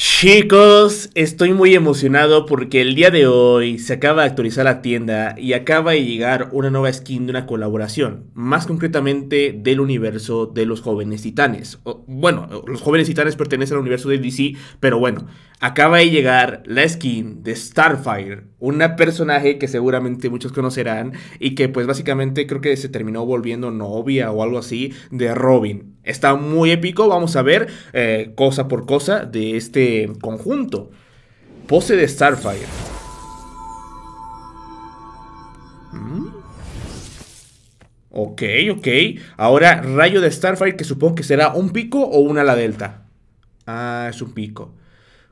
Chicos, estoy muy emocionado porque el día de hoy se acaba de actualizar la tienda y acaba de llegar una nueva skin de una colaboración, más concretamente del universo de los jóvenes titanes, bueno, los jóvenes titanes pertenecen al universo de DC, pero bueno, acaba de llegar la skin de Starfire, una personaje que seguramente muchos conocerán y que pues básicamente creo que se terminó volviendo novia o algo así de Robin. Está muy épico, vamos a ver eh, cosa por cosa de este conjunto. Pose de Starfire. Mm. Ok, ok. Ahora, rayo de Starfire, que supongo que será un pico o una ala delta. Ah, es un pico.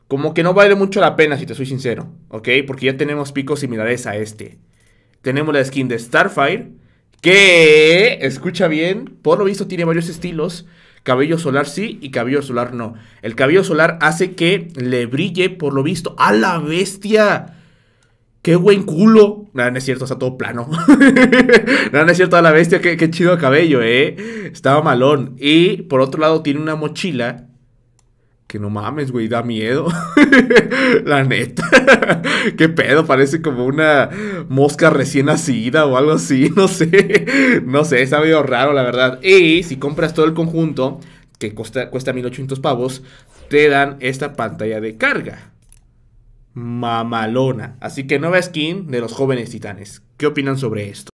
Como que no vale mucho la pena, si te soy sincero. Ok, porque ya tenemos picos similares a este. Tenemos la skin de Starfire, que, escucha bien, por lo visto tiene varios estilos. Cabello solar sí y cabello solar no. El cabello solar hace que le brille, por lo visto. ¡A la bestia! qué buen culo. Nada, no es cierto, está todo plano. Nada, no es cierto, a la bestia, qué, qué chido cabello, eh. Estaba malón. Y por otro lado tiene una mochila que no mames, güey, da miedo. la neta. Qué pedo, parece como una mosca recién nacida o algo así, no sé. No sé, está medio raro, la verdad. Y si compras todo el conjunto, que cuesta 1800 pavos, te dan esta pantalla de carga mamalona. Así que nueva skin de los jóvenes titanes. ¿Qué opinan sobre esto?